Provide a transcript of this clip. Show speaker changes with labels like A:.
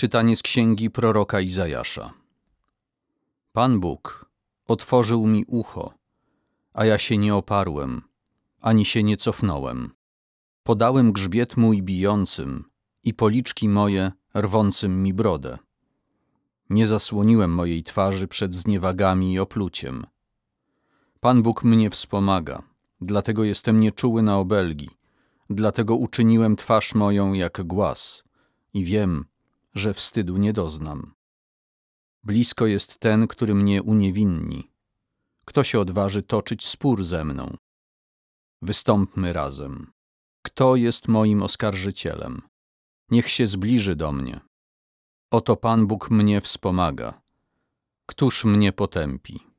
A: Czytanie z księgi proroka Izajasza. Pan Bóg otworzył mi ucho, a ja się nie oparłem, ani się nie cofnąłem. Podałem grzbiet mój bijącym i policzki moje rwącym mi brodę. Nie zasłoniłem mojej twarzy przed zniewagami i opluciem. Pan Bóg mnie wspomaga, dlatego jestem nieczuły na obelgi, dlatego uczyniłem twarz moją jak głaz i wiem, że wstydu nie doznam. Blisko jest ten, który mnie uniewinni. Kto się odważy toczyć spór ze mną? Wystąpmy razem. Kto jest moim oskarżycielem? Niech się zbliży do mnie. Oto Pan Bóg mnie wspomaga. Któż mnie potępi?